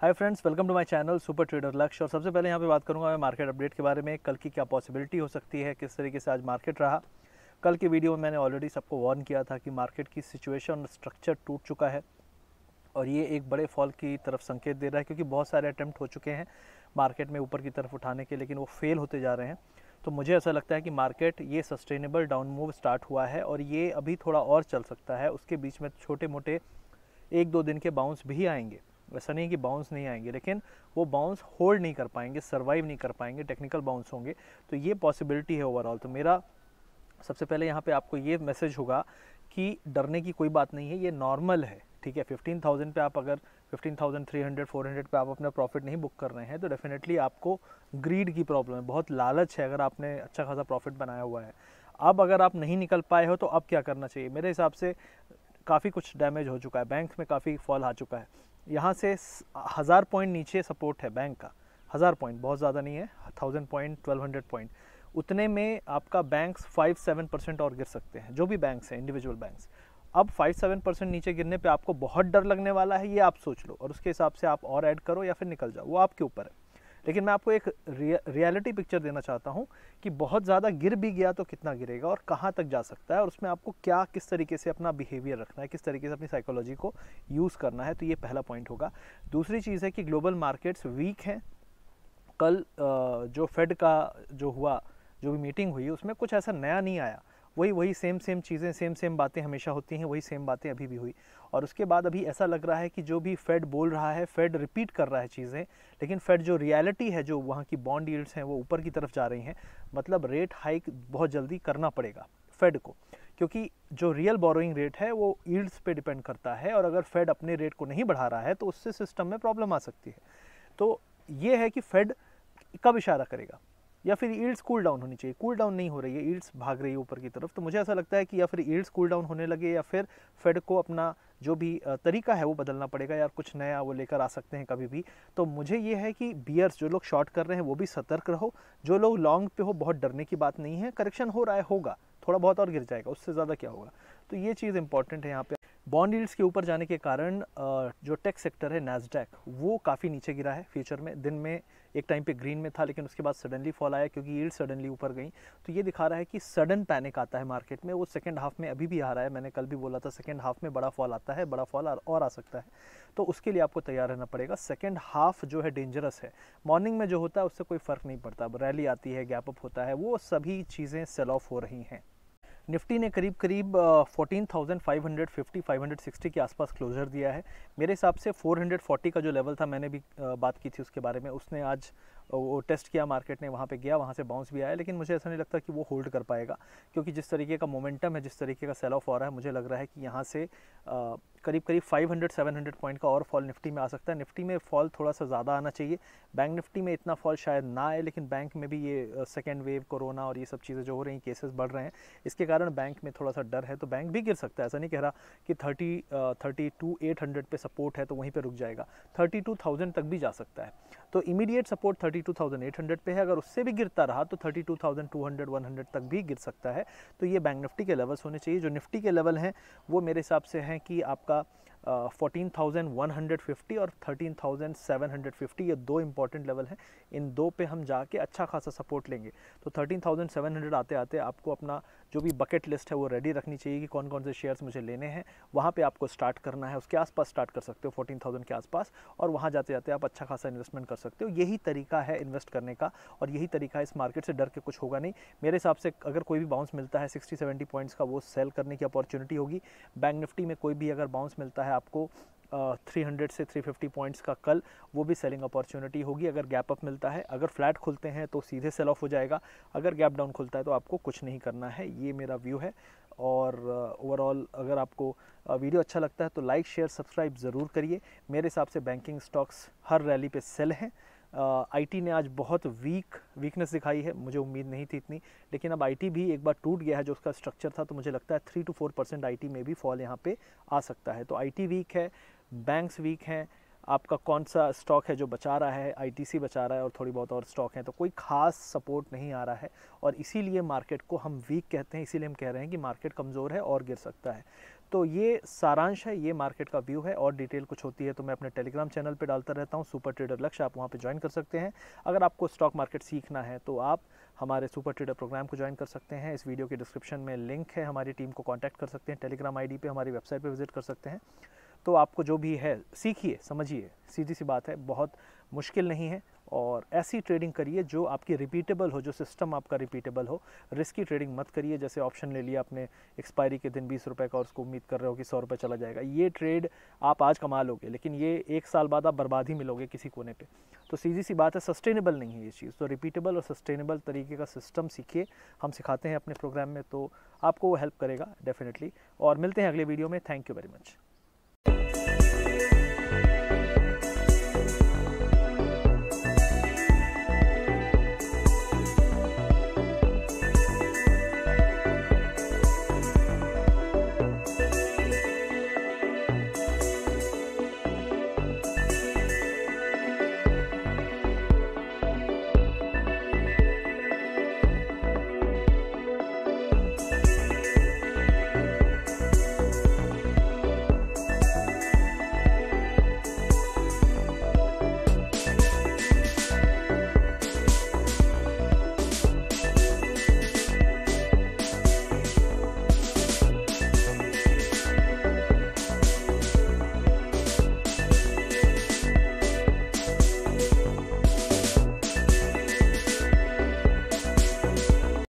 hi friends welcome to my channel super trader Lakshya और सबसे पहले यहाँ पे बात करूँगा मैं मार्केट अपडेट के बारे में कल की क्या पॉसिबिलिटी हो सकती है किस तरीके से आज मार्केट रहा कल की वीडियो में मैंने ऑलरेडी सबको वार्न किया था कि मार्केट की सिचुएशन स्ट्रक्चर टूट चुका है और ये एक बड़े फॉल की तरफ संकेत दे रहा है क्योंकि बहुत सारे अटैम्प्ट हो चुके हैं मार्केट में ऊपर की तरफ उठाने के लेकिन वो फेल होते जा रहे हैं तो मुझे ऐसा लगता है कि मार्केट ये सस्टेनेबल डाउन मूव स्टार्ट हुआ है और ये अभी थोड़ा और चल सकता है उसके बीच में छोटे मोटे एक दो दिन के बाउंस भी आएंगे वैसा नहीं कि बाउंस नहीं आएंगे लेकिन वो बाउंस होल्ड नहीं कर पाएंगे सर्वाइव नहीं कर पाएंगे टेक्निकल बाउंस होंगे तो ये पॉसिबिलिटी है ओवरऑल तो मेरा सबसे पहले यहाँ पे आपको ये मैसेज होगा कि डरने की कोई बात नहीं है ये नॉर्मल है ठीक है फिफ्टीन थाउजेंड पर आप अगर fifteen thousand three hundred four hundred पर आप अपना प्रॉफिट नहीं बुक कर रहे हैं तो डेफिनेटली आपको ग्रीड की प्रॉब्लम है बहुत लालच है अगर आपने अच्छा खासा प्रॉफिट बनाया हुआ है अब अगर आप नहीं निकल पाए हो तो अब क्या करना चाहिए मेरे हिसाब से काफ़ी कुछ डैमेज हो चुका है बैंक में काफ़ी फॉल आ चुका है यहाँ से हज़ार पॉइंट नीचे सपोर्ट है बैंक का हज़ार पॉइंट बहुत ज़्यादा नहीं है thousand point twelve hundred point उतने में आपका बैंक्स फाइव सेवन परसेंट और गिर सकते हैं जो भी बैंक्स हैं इंडिविजुअल बैंक्स अब फाइव सेवन परसेंट नीचे गिरने पे आपको बहुत डर लगने वाला है ये आप सोच लो और उसके हिसाब से आप और ऐड करो या फिर निकल जाओ वो आपके ऊपर है लेकिन मैं आपको एक रियलिटी पिक्चर देना चाहता हूँ कि बहुत ज़्यादा गिर भी गया तो कितना गिरेगा और कहाँ तक जा सकता है और उसमें आपको क्या किस तरीके से अपना बिहेवियर रखना है किस तरीके से अपनी साइकोलॉजी को यूज़ करना है तो ये पहला पॉइंट होगा दूसरी चीज़ है कि ग्लोबल मार्केट्स वीक हैं कल जो फेड का जो हुआ जो भी मीटिंग हुई उसमें कुछ ऐसा नया नहीं आया वही वही सेम सेम चीज़ें सेम सेम बातें हमेशा होती हैं वही सेम बातें अभी भी हुई और उसके बाद अभी ऐसा लग रहा है कि जो भी फेड बोल रहा है फेड रिपीट कर रहा है चीज़ें लेकिन फेड जो रियलिटी है जो वहाँ की बॉन्ड यील्ड्स हैं वो ऊपर की तरफ जा रही हैं मतलब रेट हाइक बहुत जल्दी करना पड़ेगा फेड को क्योंकि जो रियल बोरोइंग रेट है वो ईल्ड्स पे डिपेंड करता है और अगर फेड अपने रेट को नहीं बढ़ा रहा है तो उससे सिस्टम में प्रॉब्लम आ सकती है तो ये है कि फेड कब इशारा करेगा या फिर ईल्ड्स कूल डाउन होनी चाहिए कूल डाउन नहीं हो रही है ईल्ड्स भाग रही है ऊपर की तरफ तो मुझे ऐसा लगता है कि या फिर ईल्ड्स कूल डाउन होने लगे या फिर फेड को अपना जो भी तरीका है वो बदलना पड़ेगा यार कुछ नया वो लेकर आ सकते हैं कभी भी तो मुझे ये है कि बियर्स जो लोग शॉर्ट कर रहे हैं वो भी सतर्क रहो जो लोग लॉन्ग पे हो बहुत डरने की बात नहीं है करेक्शन हो रहा है होगा थोड़ा बहुत और गिर जाएगा उससे ज़्यादा क्या होगा तो ये चीज़ इंपॉर्टेंट है यहाँ पे बॉन्ड डील्स के ऊपर जाने के कारण जो टेक सेक्टर है नैसडैक वो काफ़ी नीचे गिरा है फ्यूचर में दिन में एक टाइम पे ग्रीन में था लेकिन उसके बाद सडनली फॉल आया क्योंकि यील्ड सडनली ऊपर गई तो ये दिखा रहा है कि सडन पैनिक आता है मार्केट में वो सेकेंड हाफ में अभी भी आ रहा है मैंने कल भी बोला था सेकेंड हाफ में बड़ा फॉल आता है बड़ा फॉल और आ सकता है तो उसके लिए आपको तैयार रहना पड़ेगा सेकेंड हाफ जो है डेंजरस है मॉर्निंग में जो होता है उससे कोई फ़र्क नहीं पड़ता रैली आती है गैप अप होता है वो सभी चीज़ें सेल ऑफ हो रही हैं निफ्टी ने करीब करीब 14,550 560 के आसपास क्लोजर दिया है मेरे हिसाब से 440 का जो लेवल था मैंने भी बात की थी उसके बारे में उसने आज वो टेस्ट किया मार्केट ने वहाँ पे गया वहाँ से बाउंस भी आया लेकिन मुझे ऐसा नहीं लगता कि वो होल्ड कर पाएगा क्योंकि जिस तरीके का मोमेंटम है जिस तरीके का सेल ऑफ हो रहा है मुझे लग रहा है कि यहाँ से करीब करीब 500 700 पॉइंट का और फॉल निफ्टी में आ सकता है निफ्टी में फॉल थोड़ा सा ज़्यादा आना चाहिए बैंक निफ्टी में इतना फॉल शायद ना आए लेकिन बैंक में भी ये सेकेंड वेव कोरोना और ये सब चीज़ें जो हो रही केसेस बढ़ रहे हैं इसके कारण बैंक में थोड़ा सा डर है तो बैंक भी गिर सकता है ऐसा नहीं कह रहा कि thirty thirty two eight hundred पर सपोर्ट है तो वहीं पर रुक जाएगा थर्टी टू थाउजेंड तक भी जा सकता है तो immediate support thirty two thousand eight hundred पर है अगर उससे भी गिरता रहा तो thirty two thousand two hundred one hundred तक भी गिर सकता है तो ये बैंक निफ्टी के लेवल्स होने चाहिए जो निफ्टी के लेवल हैं वो मेरे हिसाब से हैं कि आपका up fourteen thousand one hundred fifty और thirteen thousand seven hundred fifty ये दो इम्पॉर्टेंट लेवल हैं इन दो पे हम जाके अच्छा खासा सपोर्ट लेंगे तो थर्टीन थाउजेंड सेवन हंड्रेड आते आते आपको अपना जो भी बकेट लिस्ट है वो रेडी रखनी चाहिए कि कौन कौन से शेयर्स मुझे लेने हैं वहाँ पर आपको स्टार्ट करना है उसके आसपास स्टार्ट कर सकते हो 14,000 थाउजेंड के आसपास और वहाँ जाते जाते आप अच्छा खासा इन्वेस्टमेंट कर सकते हो यही तरीका है इन्वेस्ट करने का और यही तरीका इस मार्केट से डर के कुछ होगा नहीं मेरे हिसाब से अगर कोई भी बाउंस मिलता है सिक्सटी सेवेंटी पॉइंट्स का वो सेल करने की अपॉर्चुनिटी होगी बैंक निफ्टी में कोई भी अगर बाउंस मिलता है आपको थ्री uh, हंड्रेड से थ्री फिफ्टी पॉइंट्स का कल वो भी सेलिंग अपॉर्चुनिटी होगी अगर गैप अप मिलता है अगर फ्लैट खुलते हैं तो सीधे सेल ऑफ हो जाएगा अगर गैप डाउन खुलता है तो आपको कुछ नहीं करना है ये मेरा व्यू है और ओवरऑल uh, अगर आपको uh, वीडियो अच्छा लगता है तो लाइक शेयर सब्सक्राइब ज़रूर करिए मेरे हिसाब से बैंकिंग स्टॉक्स हर रैली पे सेल हैं आईटी ने आज बहुत वीक वीकनेस दिखाई है मुझे उम्मीद नहीं थी इतनी लेकिन अब आईटी भी एक बार टूट गया है जो उसका स्ट्रक्चर था तो मुझे लगता है थ्री टू फोर परसेंट आई में भी फॉल यहाँ पे आ सकता है तो आई वीक है बैंक्स वीक हैं आपका कौन सा स्टॉक है जो बचा रहा है आईटीसी बचा रहा है और थोड़ी बहुत और स्टॉक हैं तो कोई खास सपोर्ट नहीं आ रहा है और इसीलिए मार्केट को हम वीक कहते हैं इसीलिए हम कह रहे हैं कि मार्केट कमज़ोर है और गिर सकता है तो ये सारांश है ये मार्केट का व्यू है और डिटेल कुछ होती है तो मैं अपने टेलीग्राम चैनल पर डालता रहता हूँ सुपर ट्रेडर लक्ष्य आप वहाँ पर ज्वाइन कर सकते हैं अगर आपको स्टॉक मार्केट सीखना है तो आप हमारे सुपर ट्रेडर प्रोग्राम को ज्वाइन कर सकते हैं इस वीडियो के डिस्क्रिप्शन में लिंक है हमारी टीम को कॉन्टैक्ट कर सकते हैं टेलीग्राम आई पे हमारी वेबसाइट पर विजिट कर सकते हैं तो आपको जो भी है सीखिए समझिए सीधी सी बात है बहुत मुश्किल नहीं है और ऐसी ट्रेडिंग करिए जो आपकी रिपीटेबल हो जो सिस्टम आपका रिपीटेबल हो रिस्की ट्रेडिंग मत करिए जैसे ऑप्शन ले लिया आपने एक्सपायरी के दिन बीस रुपये का और उसको उम्मीद कर रहे हो कि सौ रुपये चला जाएगा ये ट्रेड आप आज कमा लोगे लेकिन ये एक साल बाद आप बर्बाद ही मिलोगे किसी कोने पे तो सीधी सी बात है सस्टेनेबल नहीं है ये चीज़ तो रिपीटेबल और सस्टेनेबल तरीके का सिस्टम सीखिए हम सिखाते हैं अपने प्रोग्राम में तो आपको वो हेल्प करेगा डेफिनेटली और मिलते हैं अगले वीडियो में थैंक यू वेरी मच